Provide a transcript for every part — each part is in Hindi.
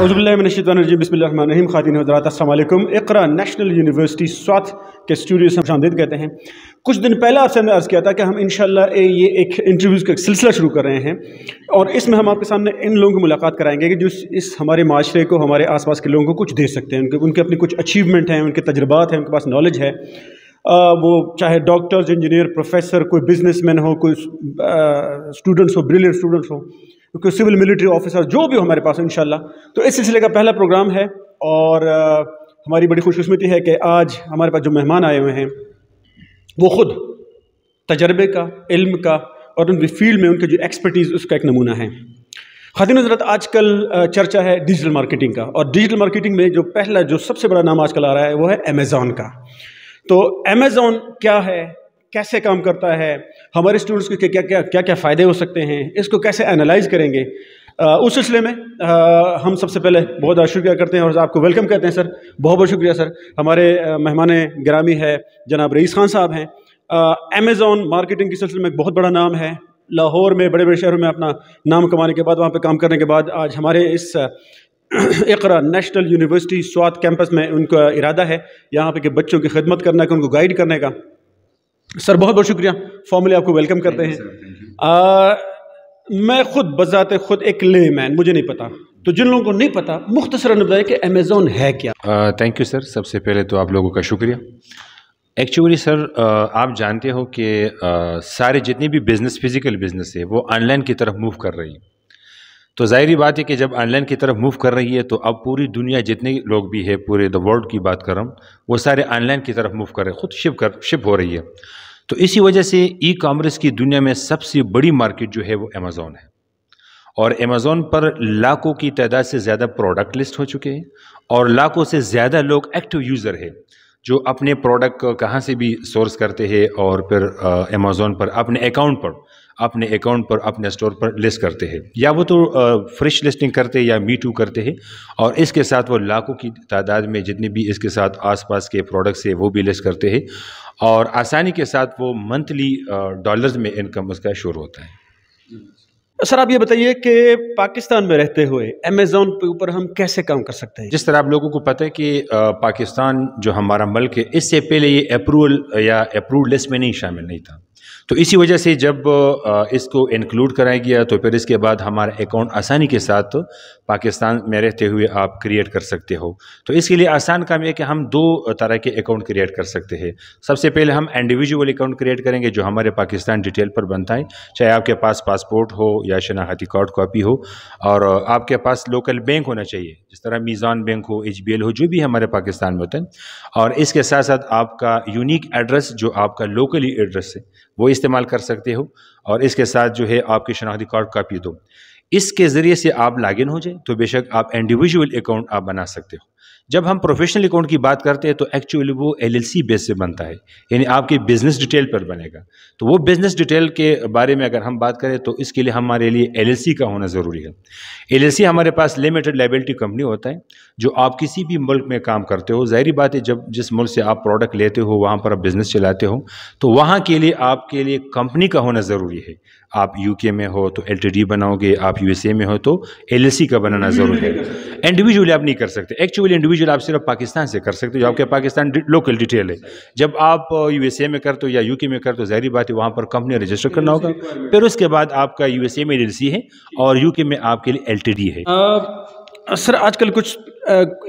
अज़बिल्लिनशी बसमीम ख़ातिन हजरातम इकरा नेशनल यूनिवर्सिटी स्वाथ के स्टूडियो से शामदीद कहते हैं कुछ दिन पहले आपसे हमने अर्ज़ किया था कि हम इन ये एक इंटरव्यूज़ का सिलसिला शुरू कर रहे हैं और इसमें हम आपके सामने इन लोगों की मुलाकात कराएंगे कि जो इस हमारे माशरे को हमारे आस पास के लोगों को कुछ दे सकते हैं उनके उनके अपने कुछ अचीवमेंट हैं उनके तजर्बात हैं उनके पास नॉलेज है आ, वो चाहे डॉक्टर्स इंजीनियर प्रोफेसर कोई बिजनेसमैन हो कोई स्टूडेंट्स हो ब्रिलियंट स्टूडेंट्स हो क्योंकि सिविल मिलिट्री ऑफिसर जो भी हो हमारे पास इन तो इस सिलसिले का पहला प्रोग्राम है और हमारी बड़ी खुशकस्मती है कि आज हमारे पास जो मेहमान आए हुए हैं वो खुद तजर्बे का इल्म का और उनकी फील्ड में उनके जो एक्सपर्टीज़ उसका एक नमूना है खातिन हजरत आजकल चर्चा है डिजिटल मार्केटिंग का और डिजिटल मार्केटिंग में जो पहला जो सबसे बड़ा नाम आजकल आ रहा है वो है अमेज़ॉन का तो अमेज़ॉन क्या है कैसे काम करता है हमारे स्टूडेंट्स के क्या क्या क्या क्या फ़ायदे हो सकते हैं इसको कैसे एनालाइज करेंगे आ, उस सिलसिले में आ, हम सबसे पहले बहुत बहुत शुक्रिया करते हैं और आपको वेलकम कहते हैं सर बहुत बहुत शुक्रिया सर हमारे मेहमान ग्रामी है जनाब रईस खान साहब हैं अमेज़ोन मार्केटिंग के सिलसिले में एक बहुत बड़ा नाम है लाहौर में बड़े बड़े शहरों में अपना नाम कमाने के बाद वहाँ पर काम करने के बाद आज हमारे इस Iqra national university Swat campus में उनका इरादा है यहाँ पे के बच्चों की खिदमत करने का उनको गाइड करने का सर बहुत बहुत शुक्रिया फॉर्मली आपको वेलकम करते हैं आ, मैं खुद बजाते खुद एक ले मैन मुझे नहीं पता तो जिन लोगों को नहीं पता मुख्तसर बताइए कि अमेज़ोन है क्या थैंक यू सर सबसे पहले तो आप लोगों का शुक्रिया एक्चुअली सर आप जानते हो कि सारे जितने भी बिज़नेस फिज़िकल बिज़नेस है वो ऑनलाइन की तरफ मूव कर रही है तो जाहिर बात है कि जब ऑनलाइन की तरफ मूव कर रही है तो अब पूरी दुनिया जितने लोग भी है पूरे द वर्ल्ड की बात कर रहा हूँ वो सारे ऑनलाइन की तरफ मूव कर रहे हैं खुद शिप कर शिप हो रही है तो इसी वजह से ई कामर्स की दुनिया में सबसे बड़ी मार्केट जो है वो अमेज़ोन है और अमेज़ोन पर लाखों की तादाद से ज़्यादा प्रोडक्ट लिस्ट हो चुके हैं और लाखों से ज़्यादा लोग एक्टिव यूज़र है जो अपने प्रोडक्ट कहाँ से भी सोर्स करते हैं और फिर अमेज़ोन पर अपने अकाउंट पर अपने अकाउंट पर अपने स्टोर पर लिस्ट करते हैं या वो तो फ्रेश लिस्टिंग करते हैं या मी टू करते हैं और इसके साथ वो लाखों की तादाद में जितने भी इसके साथ आसपास के प्रोडक्ट्स है वो भी लिस्ट करते हैं और आसानी के साथ वो मंथली डॉलर्स में इनकम उसका शोर होता है सर आप ये बताइए कि पाकिस्तान में रहते हुए अमेज़ोन के ऊपर हम कैसे काम कर सकते हैं जिस तरह आप लोगों को पता है कि पाकिस्तान जो हमारा मुल्क है इससे पहले ये अप्रूवल या अप्रूव लिस्ट में नहीं शामिल नहीं था तो इसी वजह से जब इसको इंक्लूड कराया गया तो फिर इसके बाद हमारा अकाउंट आसानी के साथ पाकिस्तान में रहते हुए आप क्रिएट कर सकते हो तो इसके लिए आसान काम यह कि हम दो तरह के अकाउंट क्रिएट कर सकते हैं सबसे पहले हम इंडिविजुअल अकाउंट क्रिएट करेंगे जो हमारे पाकिस्तान डिटेल पर बनता है चाहे आपके पास पासपोर्ट हो या शनाखती कार्ड कापी हो और आपके पास लोकल बैंक होना चाहिए जिस तरह मीज़ान बैंक हो एच हो जो भी हमारे पाकिस्तान में होते हैं और इसके साथ साथ आपका यूनिक एड्रेस जो आपका लोकली एड्रेस है वो इस इस्तेमाल कर सकते हो और इसके साथ जो है आपकी शनाख्ती कार्ड कापी दो इसके ज़रिए से आप लॉगिन हो जाए तो बेशक आप इंडिविजुअल अकाउंट आप बना सकते हो जब हम प्रोफेशनल अकाउंट की बात करते हैं तो एक्चुअली वो एलएलसी बेस से बनता है यानी आपकी बिजनेस डिटेल पर बनेगा तो वो बिजनेस डिटेल के बारे में अगर हम बात करें तो इसके लिए हमारे लिए एलएलसी का होना ज़रूरी है एलएलसी हमारे पास लिमिटेड लाइबिलिटी कंपनी होता है जो आप किसी भी मुल्क में काम करते हो जहरी बात है जब जिस मुल्क से आप प्रोडक्ट लेते हो वहाँ पर आप बिज़नेस चलाते हो तो वहाँ के लिए आपके लिए कंपनी का होना ज़रूरी है आप यूके में हो तो एलटीडी बनाओगे आप यूएसए में हो तो एलएसी का बनाना ज़रूर है इंडिविजुअली आप नहीं कर सकते एक्चुअली इंडिविजुअल आप सिर्फ पाकिस्तान से कर सकते हो आपके पाकिस्तान लोकल डिटेल है जब आप यूएसए uh, में कर तो या यूके में कर तो जहरी बात है वहाँ पर कंपनी रजिस्टर करना होगा फिर उसके बाद आपका यू में एल है और यू में आपके लिए एल है सर आजकल कुछ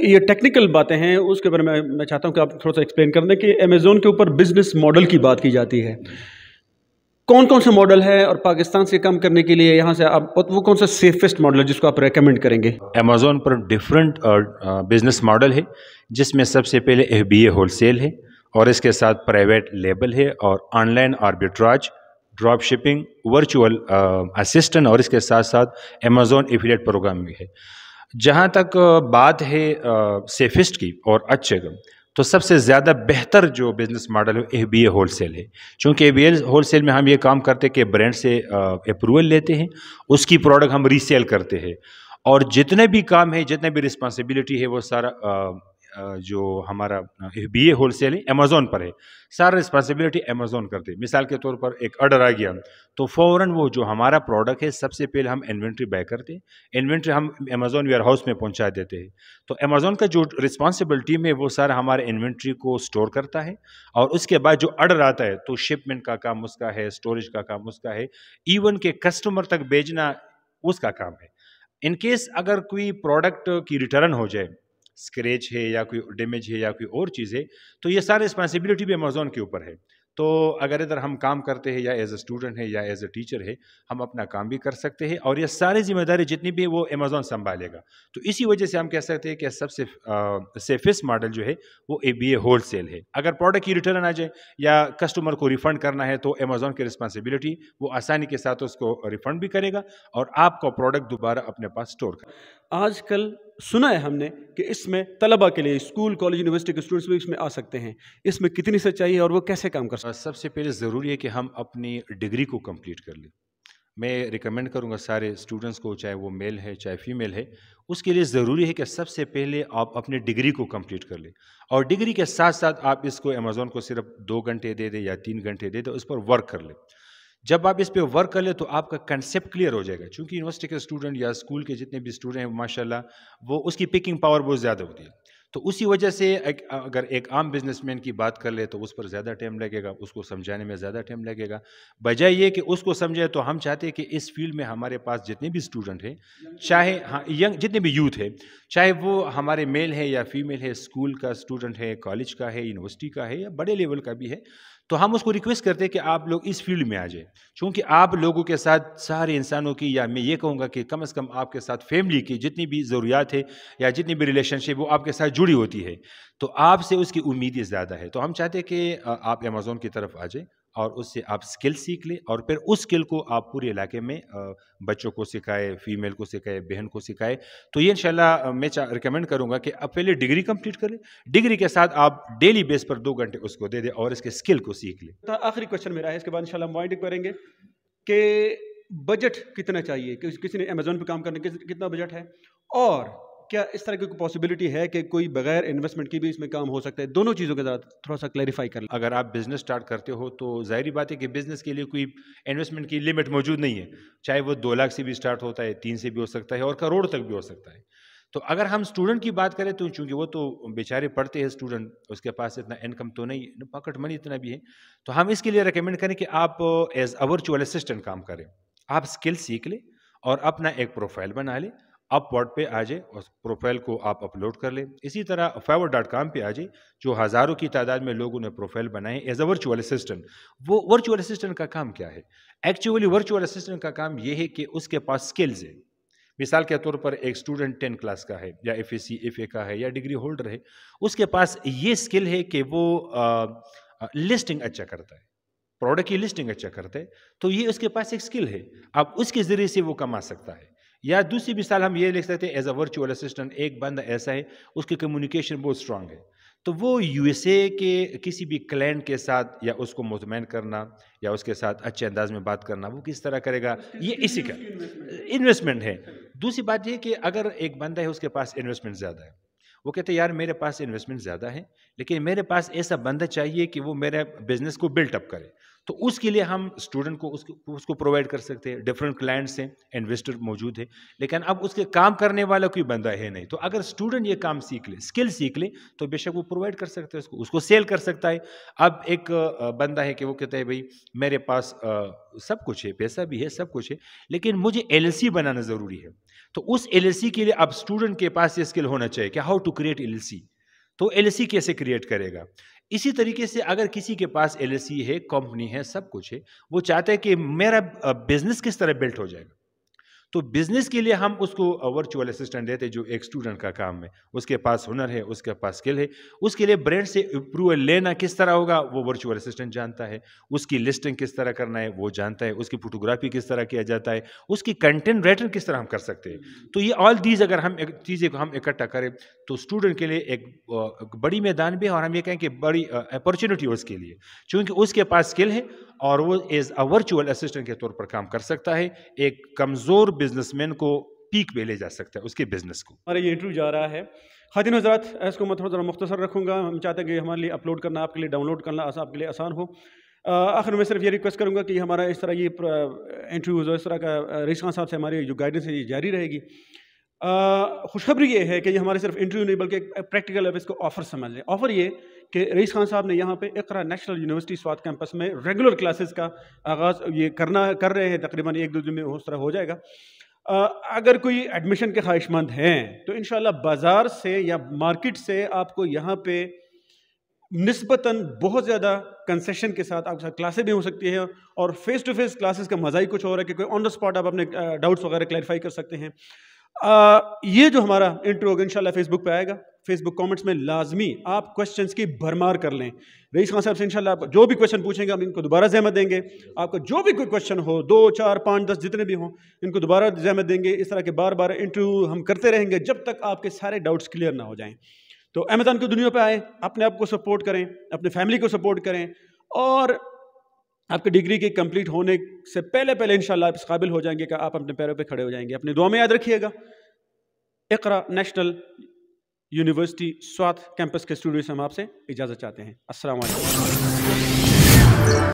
ये टेक्निकल बातें हैं उसके बारे में मैं चाहता हूँ कि आप थोड़ा सा एक्सप्लेन कर दें कि अमेज़ोन के ऊपर बिज़नेस मॉडल की बात की जाती है कौन कौन से मॉडल है और पाकिस्तान से कम करने के लिए यहाँ से आप वो कौन सा सेफेस्ट मॉडल है जिसको आप रेकमेंड करेंगे अमेजोन पर डिफरेंट बिजनेस मॉडल है जिसमें सबसे पहले एफ बी ए होलसेल है और इसके साथ प्राइवेट लेबल है और online arbitrage drop shipping virtual assistant और इसके साथ साथ अमेजोन एफिलेट प्रोग्राम भी है जहाँ तक uh, बात है सेफेस्ट uh, की और अच्छे का तो सबसे ज़्यादा बेहतर जो बिज़नेस मॉडल है A B A wholesale है चूँकि F B L wholesale में हम ये काम करते हैं कि ब्रांड से अप्रूवल लेते हैं उसकी प्रोडक्ट हम रीसेल करते हैं और जितने भी काम है जितने भी रिस्पांसिबिलिटी है वो सारा जो हमारा बी ए होल है अमेज़ोन पर है सारा रिस्पॉन्सिबिलिटी अमेज़ोन करते मिसाल के तौर पर एक ऑर्डर आ गया तो फ़ौर वो जो हमारा प्रोडक्ट है सबसे पहले हम इन्वेंट्री बाय करते इन्वेंट्री हम अमेज़ोन वेयर हाउस में पहुंचा देते हैं तो अमेज़ोन का जो रिस्पॉन्सिबल टीम है वो सारा हमारे इन्वेंट्री को स्टोर करता है और उसके बाद जो ऑर्डर आता है तो शिपमेंट का काम उसका है स्टोरेज का काम उसका है इवन के कस्टमर तक भेजना उसका काम है इनकेस अगर कोई प्रोडक्ट की रिटर्न हो जाए स्क्रेच है या कोई डैमेज है या कोई और चीज़ है तो ये सारी रिस्पॉन्सिबिलिटी भी अमेजोन के ऊपर है तो अगर इधर हम काम करते हैं या एज अ स्टूडेंट है या एज अ टीचर है हम अपना काम भी कर सकते हैं और ये सारी जिम्मेदारी जितनी भी वो अमेजोन संभालेगा तो इसी वजह से हम कह सकते हैं कि सबसे सेफेस्ट मॉडल जो है वो A B A wholesale है अगर प्रोडक्ट की रिटर्न आ जाए या कस्टमर को रिफंड करना है तो अमेजोन की रिस्पॉन्सिबिलिटी वो आसानी के साथ उसको रिफंड भी करेगा और आपका प्रोडक्ट दोबारा अपने पास स्टोर कर आजकल सुना है हमने कि इसमें तलबा के लिए स्कूल कॉलेज यूनिवर्सिटी के स्टूडेंट्स भी इसमें आ सकते हैं इसमें कितनी सच्चाई है और वो कैसे काम कर सकते हैं सबसे पहले ज़रूरी है कि हम अपनी डिग्री को कंप्लीट कर लें मैं रिकमेंड करूंगा सारे स्टूडेंट्स को चाहे वो मेल है चाहे फीमेल है उसके लिए ज़रूरी है कि सबसे पहले आप अपने डिग्री को कंप्लीट कर लें और डिग्री के साथ साथ आप इसको अमेज़ोन को सिर्फ दो घंटे दे दें या तीन घंटे दे दें उस तो पर वर्क कर लें जब आप इस पर वर्क कर ले तो आपका कंसेप्ट क्लियर हो जाएगा क्योंकि यूनिवर्सिटी के स्टूडेंट या स्कूल के जितने भी स्टूडेंट हैं माशाल्लाह वो उसकी पिकिंग पावर बहुत ज़्यादा होती है तो उसी वजह से एक, अगर एक आम बिजनेसमैन की बात कर ले तो उस पर ज़्यादा टाइम लगेगा उसको समझाने में ज़्यादा टाइम लगेगा बजाय ये कि उसको समझे तो हम चाहते हैं कि इस फील्ड में हमारे पास जितने भी स्टूडेंट हैं चाहे हाँ यंग जितने भी यूथ हैं चाहे वो हमारे मेल है या फीमेल है स्कूल का स्टूडेंट है कॉलेज का है यूनिवर्सिटी का है या बड़े लेवल का भी है तो हम उसको रिक्वेस्ट करते हैं कि आप लोग इस फील्ड में आ जाए क्योंकि आप लोगों के साथ सारे इंसानों की या मैं ये कहूँगा कि कम अज़ कम आपके साथ फैमिली की जितनी भी ज़रूरियात है या जितनी भी रिलेशनशिप वो आपके साथ जुड़ी होती है तो आपसे उसकी उम्मीदें ज़्यादा है तो हम चाहते हैं कि आप अमेज़ोन की तरफ आ जाए और उससे आप स्किल सीख लें और फिर उस स्किल को आप पूरे इलाके में बच्चों को सिखाए फीमेल को सिखाए बहन को सिखाए तो ये इंशाल्लाह मैं रिकमेंड करूँगा कि आप पहले डिग्री कंप्लीट करें डिग्री के साथ आप डेली बेस पर दो घंटे उसको दे दें और इसके स्किल को सीख लें तो आखिरी क्वेश्चन मेरा है इसके बाद इन वाइंड करेंगे कि बजट कितना चाहिए कि किसी ने अमेजोन पर काम करने कितना बजट है और क्या इस तरह की पॉसिबिलिटी है कि कोई बगैर इन्वेस्टमेंट की भी इसमें काम हो सकता है दोनों चीज़ों के साथ थोड़ा सा क्लैरिफाई कर लें अगर आप बिज़नेस स्टार्ट करते हो तो जाहरी बात है कि बिज़नेस के लिए कोई इन्वेस्टमेंट की लिमिट मौजूद नहीं है चाहे वो दो लाख से भी स्टार्ट होता है तीन से भी हो सकता है और करोड़ तक भी हो सकता है तो अगर हम स्टूडेंट की बात करें तो चूंकि वो तो बेचारे पढ़ते हैं स्टूडेंट उसके पास इतना इनकम तो नहीं पॉकेट मनी इतना भी है तो हम इसके लिए रिकमेंड करें कि आप एज अवर्चुअल असिस्टेंट काम करें आप स्किल सीख लें और अपना एक प्रोफाइल बना लें अपवर्ड पे आ जाए और प्रोफाइल को आप अपलोड कर लें इसी तरह फाइवर डॉट कॉम पर आ जाए जो हज़ारों की तादाद में लोगों ने प्रोफाइल बनाए एज अ वर्चुअल असिस्टेंट वो वर्चुअल असिस्टेंट का काम क्या है एक्चुअली वर्चुअल असिस्टेंट का काम ये है कि उसके पास स्किल्स है मिसाल के तौर पर एक स्टूडेंट टेन क्लास का है या एफ सी एफ ए का है या डिग्री होल्डर है उसके पास ये स्किल है कि वो आ, लिस्टिंग अच्छा करता है प्रोडक्ट की लिस्टिंग अच्छा करता है तो ये उसके पास एक स्किल है आप उसके ज़रिए से वो कमा सकता है या दूसरी मिसाल हम ये लिख सकते हैं एज अ वर्चुअल असिस्टेंट एक बंदा ऐसा है उसकी कम्युनिकेशन बहुत स्ट्रांग है तो वो यूएसए के किसी भी क्लाइंट के साथ या उसको मुतमैन करना या उसके साथ अच्छे अंदाज में बात करना वो किस तरह करेगा तो ये इसी का इन्वेस्टमेंट है दूसरी बात ये कि अगर एक बंदा है उसके पास इन्वेस्टमेंट ज़्यादा है वो कहते हैं यार मेरे पास इन्वेस्टमेंट ज़्यादा है लेकिन मेरे पास ऐसा बंदा चाहिए कि वो मेरे बिजनेस को बिल्टअप करे तो उसके लिए हम स्टूडेंट को उसको उसको प्रोवाइड कर सकते हैं डिफरेंट क्लाइंट्स हैं इन्वेस्टर मौजूद है लेकिन अब उसके काम करने वाला कोई बंदा है नहीं तो अगर स्टूडेंट ये काम सीख ले स्किल सीख ले तो बेशक वो प्रोवाइड कर सकते हैं उसको उसको सेल कर सकता है अब एक बंदा है कि वो कहता है भाई मेरे पास सब कुछ है पैसा भी है सब कुछ है लेकिन मुझे एल बनाना ज़रूरी है तो उस एल के लिए अब स्टूडेंट के पास ये स्किल होना चाहिए कि हाउ टू क्रिएट एल तो एल कैसे क्रिएट करेगा इसी तरीके से अगर किसी के पास एल है कंपनी है सब कुछ है वो चाहते हैं कि मेरा बिजनेस किस तरह बिल्ट हो जाएगा तो बिजनेस के लिए हम उसको वर्चुअल असिस्टेंट देते जो एक स्टूडेंट का काम है उसके पास हुनर है उसके पास स्किल है उसके लिए ब्रांड से अप्रूवल लेना किस तरह होगा वो वर्चुअल असिस्टेंट जानता है उसकी लिस्टिंग किस तरह करना है वो जानता है उसकी फोटोग्राफी किस तरह किया जाता है उसकी कंटेंट राइटिंग किस तरह हम कर सकते हैं तो ये ऑल दीज अगर हम चीज़ें को हम इकट्ठा करें तो स्टूडेंट के लिए एक बड़ी मैदान भी है और हम ये कहें कि बड़ी अपॉर्चुनिटी है उसके लिए चूँकि उसके पास स्किल है और वो एज अ वर्चुअल असिस्टेंट के तौर पर काम कर सकता है एक कमज़ोर बिजनेसमैन को पीक पे ले जा सकता है उसके बिजनेस को हमारा ये इंटरव्यू जा रहा है खातिन हजरात इसको मैं थोड़ा ज़रा मुख्तर रखूँगा हम चाहते हैं कि हमारे लिए अपलोड करना आपके लिए डाउनलोड करना आपके लिए आसान हो आखिर मैं सिर्फ ये रिक्वेस्ट करूँगा कि हमारा इस तरह ये इंटरव्यू और इस तरह का रईस साहब से हमारी जो गाइडेंस है ये जारी रहेगी खुशखबरी ये है कि ये हमारे सिर्फ इंटरव्यू नहीं बल्कि प्रैक्टिकल अब इसको ऑफर समझ लें ऑफर ये कि रईस खान साहब ने यहाँ पे Iqra national university Swat campus में रेगुलर क्लासेस का आगाज़ ये करना कर रहे हैं तकरीबन एक दो दिन में उस तरह हो जाएगा आ, अगर कोई एडमिशन के ख्वाहिशमंद हैं तो इन बाज़ार से या मार्केट से आपको यहाँ पे नस्बता बहुत ज़्यादा कंसेशन के साथ आपके साथ क्लासे भी हो सकती हैं और फेस टू फेस क्लासेस का मज़ा ही कुछ हो रहा है कि कोई ऑन द स्पॉट आप अपने डाउट्स वगैरह क्लैरिफाई कर सकते हैं आ, ये जो हमारा इंटरव्यू होगा इंशाल्लाह फेसबुक पे आएगा फेसबुक कमेंट्स में लाजमी आप क्वेश्चंस की भरमार कर लें रईस खान साहब से इंशाल्लाह आप जो भी क्वेश्चन पूछेंगे हम इनको दोबारा जहमत देंगे आपका जो भी कोई क्वेश्चन हो दो चार पाँच दस जितने भी हों इनको दोबारा जहमत देंगे इस तरह के बार बार इंटरव्यू हम करते रहेंगे जब तक आपके सारे डाउट्स क्लियर ना हो जाएँ तो अमेजन की दुनिया पर आए अपने आप को सपोर्ट करें अपने फैमिली को सपोर्ट करें और आपकी डिग्री के कंप्लीट होने से पहले पहले इन आप काबिल हो जाएंगे कि आप अपने पैरों पर पे खड़े हो जाएंगे अपनी दुआ में याद रखिएगा Iqra national university Swat campus के स्टूडियो से हम आपसे इजाज़त चाहते हैं असल